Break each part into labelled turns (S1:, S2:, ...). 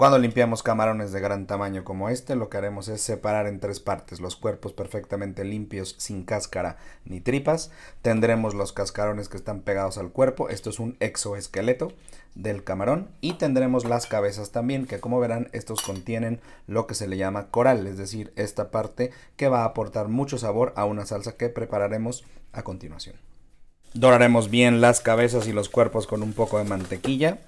S1: Cuando limpiamos camarones de gran tamaño como este, lo que haremos es separar en tres partes los cuerpos perfectamente limpios, sin cáscara ni tripas. Tendremos los cascarones que están pegados al cuerpo, esto es un exoesqueleto del camarón. Y tendremos las cabezas también, que como verán, estos contienen lo que se le llama coral, es decir, esta parte que va a aportar mucho sabor a una salsa que prepararemos a continuación. Doraremos bien las cabezas y los cuerpos con un poco de mantequilla.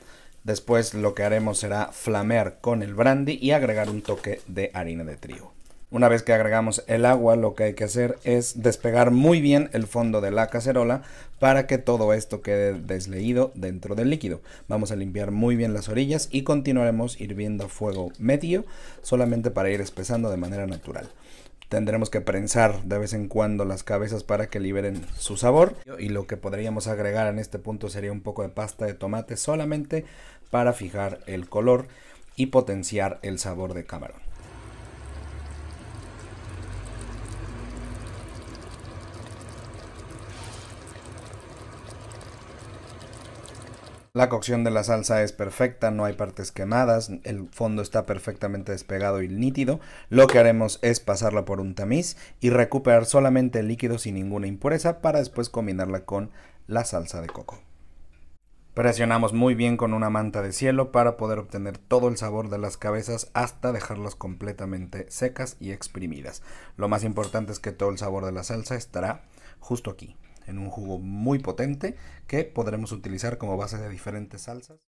S1: Después lo que haremos será flamear con el brandy y agregar un toque de harina de trigo. Una vez que agregamos el agua, lo que hay que hacer es despegar muy bien el fondo de la cacerola para que todo esto quede desleído dentro del líquido. Vamos a limpiar muy bien las orillas y continuaremos hirviendo a fuego medio solamente para ir espesando de manera natural. Tendremos que prensar de vez en cuando las cabezas para que liberen su sabor. Y lo que podríamos agregar en este punto sería un poco de pasta de tomate solamente para fijar el color y potenciar el sabor de camarón. La cocción de la salsa es perfecta, no hay partes quemadas, el fondo está perfectamente despegado y nítido. Lo que haremos es pasarla por un tamiz y recuperar solamente el líquido sin ninguna impureza para después combinarla con la salsa de coco. Presionamos muy bien con una manta de cielo para poder obtener todo el sabor de las cabezas hasta dejarlas completamente secas y exprimidas. Lo más importante es que todo el sabor de la salsa estará justo aquí en un jugo muy potente que podremos utilizar como base de diferentes salsas.